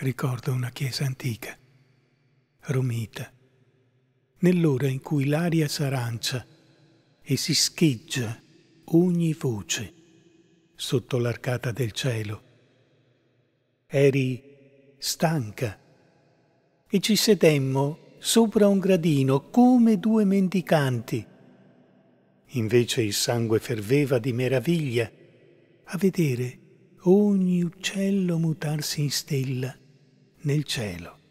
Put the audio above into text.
ricordo una chiesa antica, romita, nell'ora in cui l'aria s'arancia e si scheggia ogni voce sotto l'arcata del cielo. Eri stanca e ci sedemmo sopra un gradino come due mendicanti. Invece il sangue ferveva di meraviglia a vedere ogni uccello mutarsi in stella nel cielo.